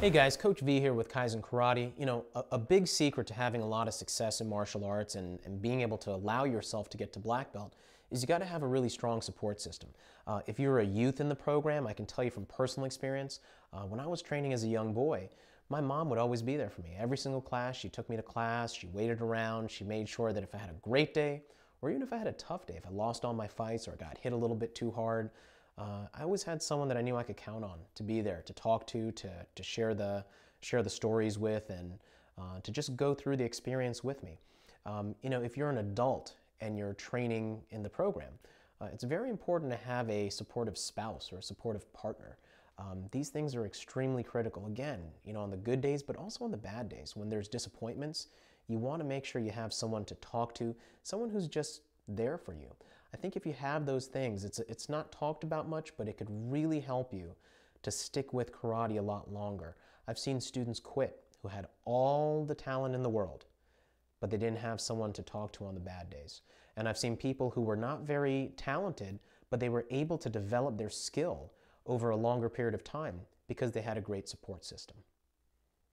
Hey guys, Coach V here with Kaizen Karate. You know, a, a, big secret to having a lot of success in martial arts and, and being able to allow yourself to get to black belt is you got to have a really strong support system. Uh, if you're a youth in the program, I can tell you from personal experience, uh, when I was training as a young boy, my mom would always be there for me. Every single class, she took me to class, she waited around, she made sure that if I had a great day, or even if I had a tough day, if I lost all my fights or got hit a little bit too hard, uh, I always had someone that I knew I could count on to be there, to talk to, to, to share, the, share the stories with, and uh, to just go through the experience with me. Um, you know, if you're an adult and you're training in the program, uh, it's very important to have a supportive spouse or a supportive partner. Um, these things are extremely critical, again, you know, on the good days, but also on the bad days. When there's disappointments, you want to make sure you have someone to talk to, someone who's just there for you. I think if you have those things, it's, it's not talked about much, but it could really help you to stick with karate a lot longer. I've seen students quit who had all the talent in the world, but they didn't have someone to talk to on the bad days. And I've seen people who were not very talented, but they were able to develop their skill over a longer period of time because they had a great support system.